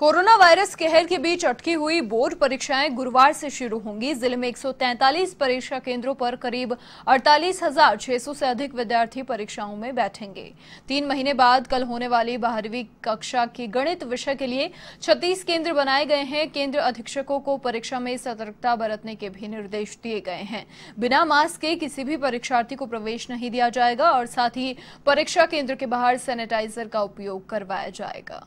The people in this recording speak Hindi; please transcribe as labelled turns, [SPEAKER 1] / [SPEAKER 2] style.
[SPEAKER 1] कोरोना वायरस कहर के बीच अटकी हुई बोर्ड परीक्षाएं गुरुवार से शुरू होंगी जिले में 143 परीक्षा केंद्रों पर करीब 48,600 से अधिक विद्यार्थी परीक्षाओं में बैठेंगे तीन महीने बाद कल होने वाली बारहवीं कक्षा की गणित विषय के लिए 36 केंद्र बनाए गए हैं केंद्र अधीक्षकों को परीक्षा में सतर्कता बरतने के भी निर्देश दिए गए हैं बिना मास्क के किसी भी परीक्षार्थी को प्रवेश नहीं दिया जाएगा और साथ ही परीक्षा केंद्र के बाहर सैनिटाइजर का उपयोग करवाया जाएगा